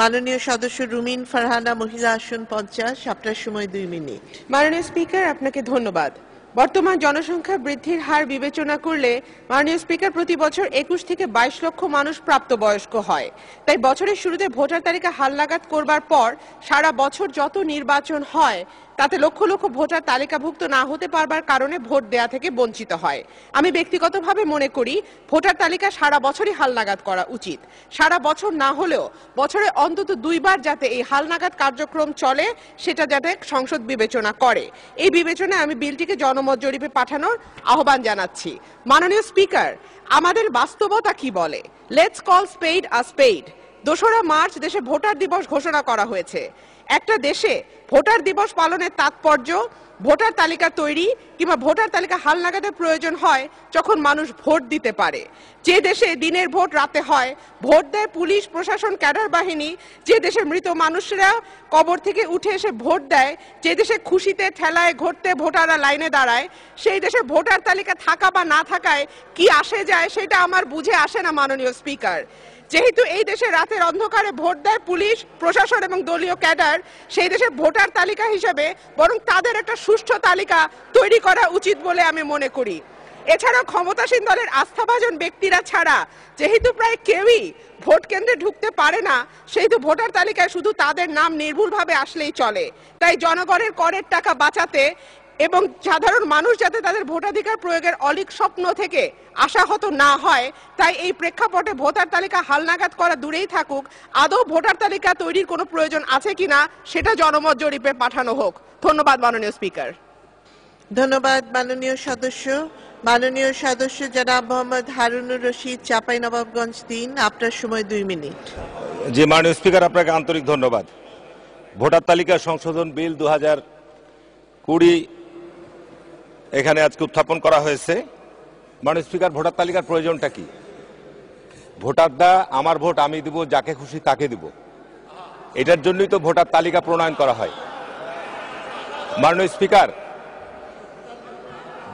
মাননীয় সদস্য রুমিন ফারহানা মহিলা আসন পঞ্চাশ আপনার সময় দুই মিনিট মাননীয় স্পিকার আপনাকে ধন্যবাদ বর্তমান জনসংখ্যা বৃদ্ধির হার বিবেচনা করলে মাননীয় স্পিকার প্রতি বছর একুশ থেকে বাইশ লক্ষ মানুষ প্রাপ্তবয়স্ক হয় তাই বছরের শুরুতে ভোটার তালিকা হালনাগাদ করবার পর সারা বছর যত নির্বাচন হয় তাতে লক্ষ লক্ষ ভোটার তালিকাভুক্ত না হতে পারবার কারণে ভোট দেয়া থেকে বঞ্চিত হয় আমি ব্যক্তিগতভাবে মনে করি ভোটার তালিকা সারা বছরই হালনাগাদ করা উচিত সারা বছর না হলেও বছরে অন্তত দুইবার যাতে এই হালনাগাদ কার্যক্রম চলে সেটা যাতে সংসদ বিবেচনা করে এই বিবেচনায় আমি বিলটিকে জনমত জরিপে পাঠানোর আহ্বান জানাচ্ছি মাননীয় স্পিকার আমাদের বাস্তবতা কি বলে লেটস কল স্পেড আ স্পেড দোসরা মার্চ দেশে ভোটার দিবস ঘোষণা করা হয়েছে একটা দেশে ভোটার দিবস পালনের তাৎপর্য ভোটার তালিকা তৈরি কিংবা ভোটার তালিকা হালনাগাদের প্রয়োজন হয় যখন মানুষ ভোট দিতে পারে যে দেশে দিনের ভোট রাতে হয় ভোট দেয় পুলিশ প্রশাসন ক্যাডার বাহিনী যে দেশের মৃত মানুষরা কবর থেকে উঠে এসে ভোট দেয় যে দেশে খুশিতে ঠেলায় ঘটতে ভোটাররা লাইনে দাঁড়ায় সেই দেশে ভোটার তালিকা থাকা বা না থাকায় কি আসে যায় সেটা আমার বুঝে আসে না মাননীয় স্পিকার যেহেতু এই দেশে রাতের অন্ধকারে ভোট দেয় পুলিশ প্রশাসন এবং দলীয় ক্যাডার সেই দেশের ভোটার তালিকা হিসেবে বরং তাদের একটা সুষ্ঠু তালিকা তৈরি করা উচিত বলে আমি মনে করি এছাড়া ক্ষমতাসীন দলের আস্থাভাজন ব্যক্তিরা ছাড়া যেহেতু প্রায় কেউই ভোট কেন্দ্রে ঢুকতে পারে না সেহেতু ভোটার তালিকায় শুধু তাদের নাম নির্ভুলভাবে আসলেই চলে তাই জনগণের করের টাকা বাঁচাতে এবং সাধারণ মানুষ যাতে তাদের ভোটাধিকার প্রয়োগের অলিক স্বপ্ন থেকে আশাহত না হয় তাই এই প্রেক্ষাপটে ভোটার তালিকা হালনাগাদ করা দূরেই থাকুক আদৌ ভোটার তালিকা তৈরির কোনো প্রয়োজন আছে কি না সেটা জনমত জরিপে পাঠানো হোক ধন্যবাদ মাননীয় স্পিকার ধন্যবাদ মাননীয় সদস্য মাননীয় সদস্য জনাব মোহাম্মদ হারুনুর রশিদ চাপাই নবাবগঞ্জ তিন আপনার সময় দুই মিনিট জি মাননীয় স্পিকার আপনাকে আন্তরিক ধন্যবাদ ভোটার তালিকা সংশোধন বিল দু হাজার কুড়ি এখানে আজকে উত্থাপন করা হয়েছে মানে স্পিকার ভোটার তালিকার প্রয়োজনটা কি ভোটাররা আমার ভোট আমি দিব যাকে খুশি তাকে দিব এটার জন্যই তো ভোটার তালিকা প্রণয়ন করা হয় মাননীয় স্পিকার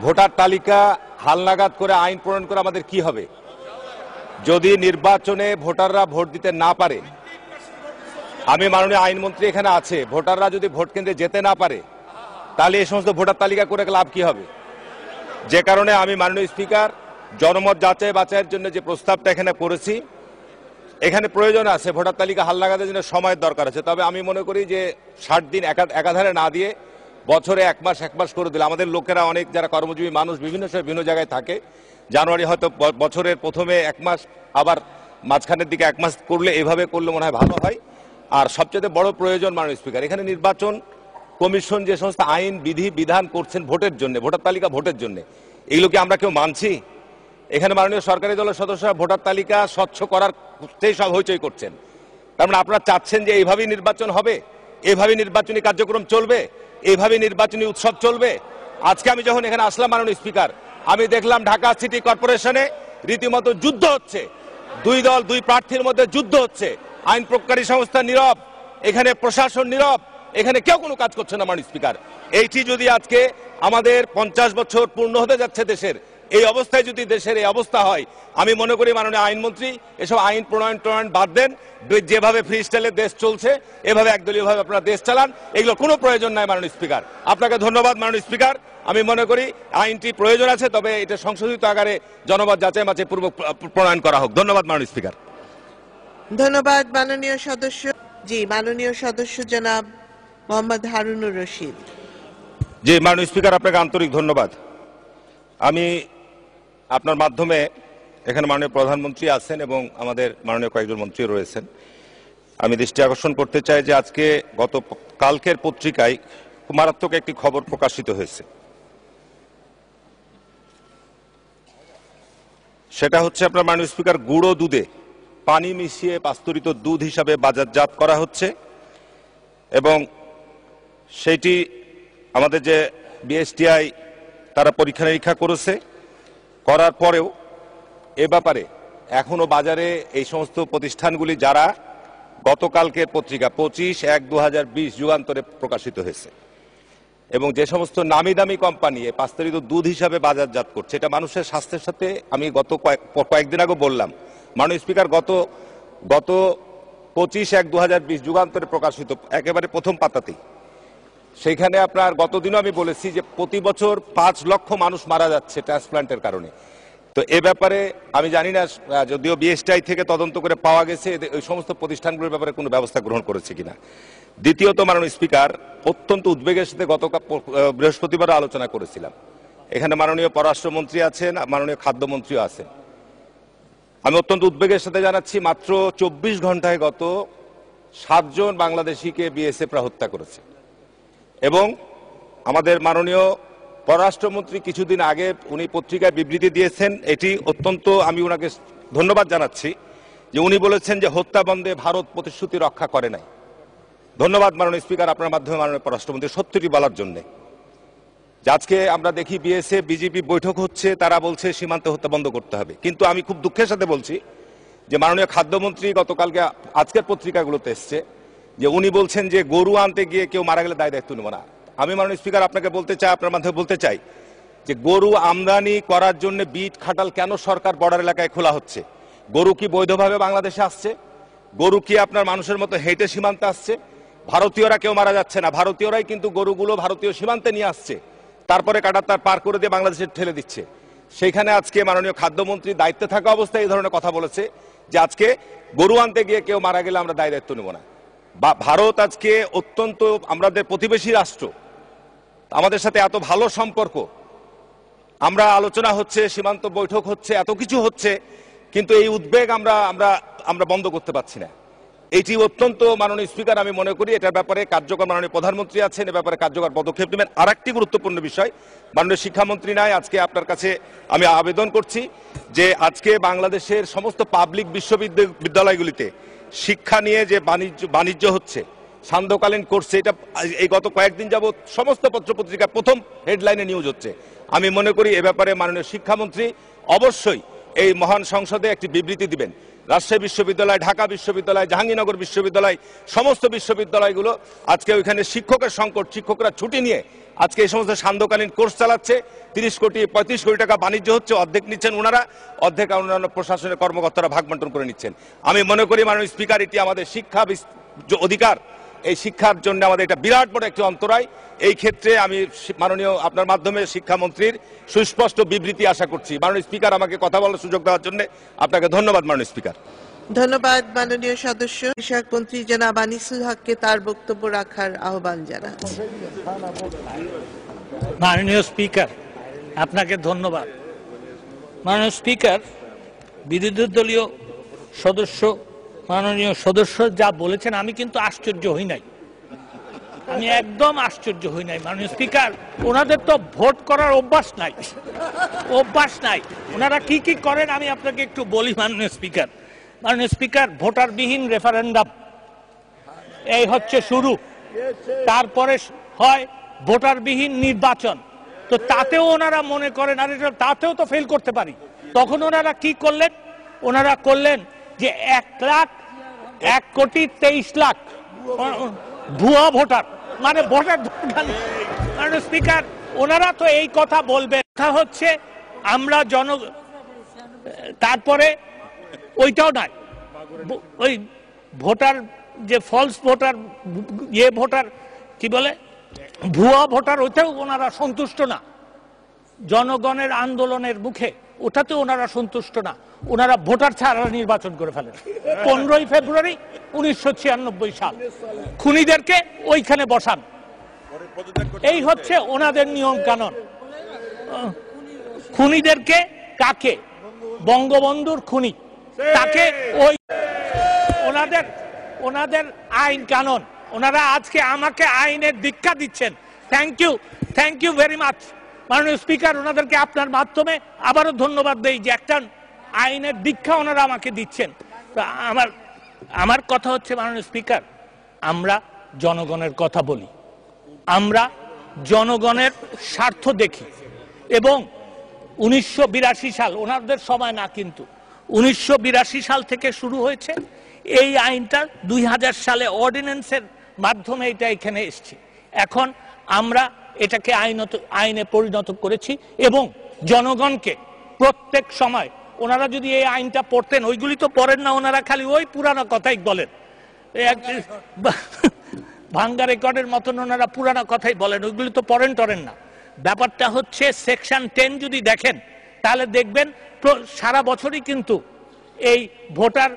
ভোটার তালিকা হালনাগাদ করে আইন প্রণয়ন করে আমাদের কি হবে যদি নির্বাচনে ভোটাররা ভোট দিতে না পারে আমি মাননীয় আইনমন্ত্রী এখানে আছে ভোটাররা যদি ভোট কেন্দ্রে যেতে না পারে তাহলে এই সমস্ত ভোটার তালিকা করে লাভ কি হবে যে কারণে আমি মাননীয় স্পিকার জনমত যাচাই বাঁচাইয়ের জন্য যে প্রস্তাবটা এখানে করেছি এখানে প্রয়োজন আছে ভোটার তালিকা হাল লাগাতে জন্য সময়ের দরকার আছে তবে আমি মনে করি যে ষাট দিন একাধারে না দিয়ে বছরে এক মাস এক মাস করে দিলে আমাদের লোকেরা অনেক যারা কর্মজীবী মানুষ বিভিন্ন সময় বিভিন্ন জায়গায় থাকে জানুয়ারি হয়তো বছরের প্রথমে এক মাস আবার মাঝখানের দিকে এক মাস করলে এভাবে করলে মনে হয় ভালো হয় আর সবচেয়ে বড় প্রয়োজন মাননীয় স্পিকার এখানে নির্বাচন কমিশন যে সমস্ত আইন বিধি বিধান করছেন ভোটের জন্য ভোটার তালিকা ভোটের জন্য এগুলোকে আমরা কেউ মানছি এখানে মাননীয় সরকারি দলের সদস্যরা ভোটার তালিকা স্বচ্ছ করার সেই সব হইচই করছেন তার মানে আপনারা চাচ্ছেন যে এইভাবেই নির্বাচন হবে এভাবে নির্বাচনী কার্যক্রম চলবে এইভাবে নির্বাচনী উৎসব চলবে আজকে আমি যখন এখানে আসলাম মাননীয় স্পিকার আমি দেখলাম ঢাকা সিটি কর্পোরেশনে রীতিমতো যুদ্ধ হচ্ছে দুই দল দুই প্রার্থীর মধ্যে যুদ্ধ হচ্ছে আইন প্রকারী সংস্থা নীরব এখানে প্রশাসন নীরব এখানে কেউ কোনো কাজ করছে না মান স্পিকার এইটি যদি আজকে আমাদের পঞ্চাশ বছর পূর্ণ হতে যাচ্ছে দেশের এই অবস্থায় যদি দেশের এই অবস্থা হয় আমি মনে করি মাননীয় আইনমন্ত্রী এসব আইন প্রণয়ন প্রণয়ন বাদ দেন যেভাবে ফ্রি স্টাইলে দেশ চলছে এভাবে একদলীয়ভাবে আপনারা দেশ চালান এগুলো কোনো প্রয়োজন নাই মাননীয় স্পিকার আপনাকে ধন্যবাদ মাননীয় স্পিকার আমি মনে করি আইনটি প্রয়োজন আছে তবে এটা সংশোধিত আকারে জনবাদ যাচাই মাঝে পূর্ব প্রণয়ন করা হোক ধন্যবাদ মাননীয় স্পিকার ধন্যবাদ মাননীয় সদস্য জি মাননীয় সদস্য জনাব মোহাম্মদ হারুনুর রশিদ জি মাননীয় স্পিকার আপনাকে আন্তরিক ধন্যবাদ আমি আপনার মাধ্যমে এখানে মাননীয় প্রধানমন্ত্রী আছেন এবং আমাদের মাননীয় কয়েকজন মন্ত্রী রয়েছেন আমি দৃষ্টি আকর্ষণ করতে চাই যে আজকে গত কালকের পত্রিকায় মারাত্মক একটি খবর প্রকাশিত হয়েছে সেটা হচ্ছে আপনার মাননীয় স্পিকার গুঁড়ো দুধে পানি মিশিয়ে পাস্তরিত দুধ হিসাবে বাজারজাত করা হচ্ছে এবং সেটি আমাদের যে বিএসটিআই তারা পরীক্ষা নিরীক্ষা করেছে করার পরেও এ ব্যাপারে এখনও বাজারে এই সমস্ত প্রতিষ্ঠানগুলি যারা গতকালকের পত্রিকা পঁচিশ এক দু যুগান্তরে প্রকাশিত হয়েছে এবং যে সমস্ত নামি দামি কোম্পানি পাস্তরিত দুধ হিসাবে বাজারজাত করছে এটা মানুষের স্বাস্থ্যের সাথে আমি গত কয়েক কয়েকদিন আগে বললাম মাননীয় স্পিকার গত গত পঁচিশ এক দু যুগান্তরে প্রকাশিত একেবারে প্রথম পাতাতেই সেখানে আপনার গতদিনও আমি বলেছি যে প্রতি বছর পাঁচ লক্ষ মানুষ মারা যাচ্ছে ট্রান্সপ্লান্টের কারণে তো এ ব্যাপারে আমি জানি না যদিও বিএসটাই থেকে তদন্ত করে পাওয়া গেছে ওই সমস্ত প্রতিষ্ঠানগুলোর ব্যাপারে কোনো ব্যবস্থা গ্রহণ করেছে কিনা দ্বিতীয়ত মাননীয় স্পিকার অত্যন্ত উদ্বেগের সাথে গতকাল বৃহস্পতিবারও আলোচনা করেছিলাম এখানে মাননীয় পররাষ্ট্রমন্ত্রী আছেন মাননীয় খাদ্যমন্ত্রীও আছেন আমি অত্যন্ত উদ্বেগের সাথে জানাচ্ছি মাত্র চব্বিশ ঘন্টায় গত সাতজন বাংলাদেশিকে বিএসএফরা হত্যা করেছে এবং আমাদের মাননীয় পররাষ্ট্রমন্ত্রী কিছুদিন আগে উনি পত্রিকায় বিবৃতি দিয়েছেন এটি অত্যন্ত আমি ওনাকে ধন্যবাদ জানাচ্ছি যে উনি বলেছেন যে হত্যা বন্ধে ভারত প্রতিশ্রুতি রক্ষা করে নাই ধন্যবাদ মাননীয় স্পিকার আপনার মাধ্যমে মাননীয় পররাষ্ট্রমন্ত্রী সত্যটি বলার জন্যে আজকে আমরা দেখি বিএসএ বিজেপি বৈঠক হচ্ছে তারা বলছে সীমান্তে হত্যা বন্ধ করতে হবে কিন্তু আমি খুব দুঃখের সাথে বলছি যে মাননীয় খাদ্যমন্ত্রী গতকালকে আজকের পত্রিকাগুলোতে এসছে যে উনি বলছেন যে গরু আনতে গিয়ে কেউ মারা গেলে দায় দায়িত্ব নেব না আমি মাননীয় স্পিকার আপনাকে বলতে চাই আপনার মাধ্যমে বলতে চাই যে গরু আমদানি করার জন্য বিট খাটাল কেন সরকার বর্ডার এলাকায় খোলা হচ্ছে গরু কি বৈধভাবে বাংলাদেশে আসছে গরু কি আপনার মানুষের মতো হেঁটে সীমান্তে আসছে ভারতীয়রা কেউ মারা যাচ্ছে না ভারতীয়রাই কিন্তু গরুগুলো ভারতীয় সীমান্তে নিয়ে আসছে তারপরে কাটার তার পার করে দিয়ে বাংলাদেশে ঠেলে দিচ্ছে সেখানে আজকে মাননীয় খাদ্যমন্ত্রী দায়িত্বে থাকা অবস্থায় এই ধরনের কথা বলেছে যে আজকে গরু আনতে গিয়ে কেউ মারা গেলে আমরা দায় দায়িত্ব নেব না বা ভারত আজকে অত্যন্ত আমাদের প্রতিবেশী রাষ্ট্র আমাদের সাথে এত ভালো সম্পর্ক আমরা আলোচনা হচ্ছে সীমান্ত বৈঠক হচ্ছে এত কিছু হচ্ছে কিন্তু এই উদ্বেগ আমরা আমরা আমরা বন্ধ করতে পারছি না এটি অত্যন্ত মাননীয় স্পিকার আমি মনে করি এটার ব্যাপারে কার্যকর মাননীয় প্রধানমন্ত্রী আছেন এ ব্যাপারে কার্যকর পদক্ষেপ নেবেন আর একটি গুরুত্বপূর্ণ বিষয় মাননীয় শিক্ষামন্ত্রী নাই আজকে আপনার কাছে আমি আবেদন করছি যে আজকে বাংলাদেশের সমস্ত পাবলিক বিশ্ববিদ্যালয়গুলিতে শিক্ষা নিয়ে যে বাণিজ্য বাণিজ্য হচ্ছে সান্ধ্যকালীন করছে এটা এই গত কয়েকদিন যাবৎ সমস্ত পত্রপত্রিকা প্রথম হেডলাইনে নিউজ হচ্ছে আমি মনে করি এ ব্যাপারে মাননীয় শিক্ষামন্ত্রী অবশ্যই এই মহান সংসদে একটি বিবৃতি দিবেন রাজশাহী বিশ্ববিদ্যালয় ঢাকা বিশ্ববিদ্যালয় জাহাঙ্গীরনগর বিশ্ববিদ্যালয় সমস্ত বিশ্ববিদ্যালয়গুলো আজকে ওইখানে শিক্ষকের সংকট শিক্ষকরা ছুটি নিয়ে আজকে এই সমস্ত সান্ধ্যকালীন কোর্স চালাচ্ছে তিরিশ কোটি পঁয়ত্রিশ কোটি টাকা বাণিজ্য হচ্ছে অর্ধেক নিচ্ছেন ওনারা অর্ধেক অন্যান্য প্রশাসনের কর্মকর্তারা ভাগ বন্টন করে নিচ্ছেন আমি মনে করি মাননীয় স্পিকার এটি আমাদের শিক্ষা অধিকার এই শিক্ষার জন্য আমাদের এটা বিরাট বড় একটি অন্তরায় এই ক্ষেত্রে আমি মাননীয় আপনার মাধ্যমে শিক্ষামন্ত্রীর সুস্পষ্ট বিবৃতি আশা করছি মাননীয় স্পিকার আমাকে কথা বলার সুযোগ দেওয়ার জন্য আপনাকে ধন্যবাদ মাননীয় স্পিকার ধন্যবাদ মাননীয় সদস্য কৃষক মন্ত্রী জনাব আনিসুল হককে তার বক্তব্য রাখার আহ্বান জানাচ্ছি মাননীয় স্পিকার আপনাকে ধন্যবাদ মাননীয় স্পিকার বিরোধী দলীয় সদস্য মাননীয় সদস্য যা বলেছেন আমি কিন্তু আশ্চর্য হই নাই আমি একদম আশ্চর্য হই নাই মাননীয় স্পিকার ওনাদের তো ভোট করার অভ্যাস নাই অভ্যাস নাই ওনারা কি কি করেন আমি আপনাকে একটু বলি মাননীয় স্পিকার মাননীয় স্পিকার ভোটারবিহীন রেফারেন্ডাম এই হচ্ছে শুরু তারপরে হয় ভোটারবিহীন নির্বাচন তো তাতেও ওনারা মনে করেন আর এটা তাতেও তো ফেল করতে পারি তখন ওনারা কি করলেন ওনারা করলেন যে এক লাখ এক কোটি তেইশ লাখ ভুয়া ভোটার মানে ভোটার কারণ মানে স্পিকার ওনারা তো এই কথা বলবে কথা হচ্ছে আমরা জন তারপরে ওইটাও নাই ওই ভোটার যে ফলস ভোটার ইয়ে ভোটার কি বলে ভুয়া ভোটার ওইটাও ওনারা সন্তুষ্ট না জনগণের আন্দোলনের মুখে ওটাতে ওনারা সন্তুষ্ট না ওনারা ভোটার ছাড়া নির্বাচন করে ফেলেন পনেরোই ফেব্রুয়ারি উনিশশো সাল খুনিদেরকে ওইখানে বসান এই হচ্ছে ওনাদের নিয়ম কানুন খুনিদেরকে কাকে বঙ্গবন্ধুর খুনি তাকে ওই ওনাদের ওনাদের আইন কানুন ওনারা আজকে আমাকে আইনের দীক্ষা দিচ্ছেন thank you thank you very much মাননীয় স্পিকার ওনাদেরকে আপনার মাধ্যমে আবারও ধন্যবাদ দেই যে একটা আইনের দীক্ষা ওনারা আমাকে দিচ্ছেন আমার আমার কথা হচ্ছে মাননীয় স্পিকার আমরা জনগণের কথা বলি আমরা জনগণের স্বার্থ দেখি এবং উনিশশো সাল ওনাদের সময় না কিন্তু উনিশশো সাল থেকে শুরু হয়েছে এই আইনটা দুই সালে অর্ডিন্যান্সের মাধ্যমে এটা এখানে এসছে এখন আমরা এটাকে আইনত আইনে পরিণত করেছি এবং জনগণকে প্রত্যেক সময় ওনারা যদি এই আইনটা পড়তেন ওইগুলি তো পড়েন না ওনারা খালি ওই পুরানো কথাই বলেন ভাঙ্গা রেকর্ডের মতন ওনারা পুরানো কথাই বলেন ওইগুলি তো পড়েন টরেন না ব্যাপারটা হচ্ছে সেকশন টেন যদি দেখেন তাহলে দেখবেন সারা বছরই কিন্তু এই ভোটার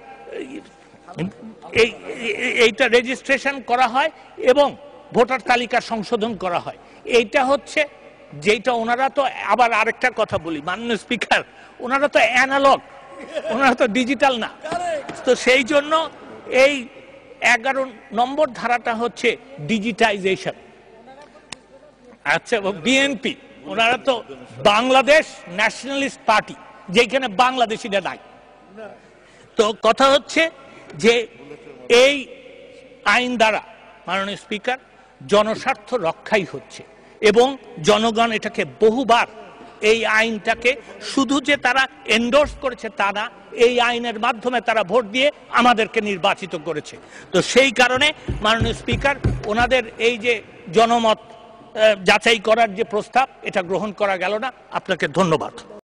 এইটা রেজিস্ট্রেশন করা হয় এবং ভোটার তালিকা সংশোধন করা হয় এইটা হচ্ছে যেটা ওনারা তো আবার আরেকটা কথা বলি মাননীয় স্পিকার ওনারা তো অ্যানালগ ওনারা তো ডিজিটাল না তো সেই জন্য এই এগারো নম্বর ধারাটা হচ্ছে ডিজিটাইজেশন আচ্ছা বিএনপি ওনারা তো বাংলাদেশ ন্যাশনালিস্ট পার্টি যেখানে বাংলাদেশিরা নাই তো কথা হচ্ছে যে এই আইন দ্বারা মাননীয় স্পিকার জনস্বার্থ রক্ষাই হচ্ছে এবং জনগণ এটাকে বহুবার এই আইনটাকে শুধু যে তারা এন্ডোর্স করেছে তা না এই আইনের মাধ্যমে তারা ভোট দিয়ে আমাদেরকে নির্বাচিত করেছে তো সেই কারণে মাননীয় স্পিকার ওনাদের এই যে জনমত যাচাই করার যে প্রস্তাব এটা গ্রহণ করা গেল না আপনাকে ধন্যবাদ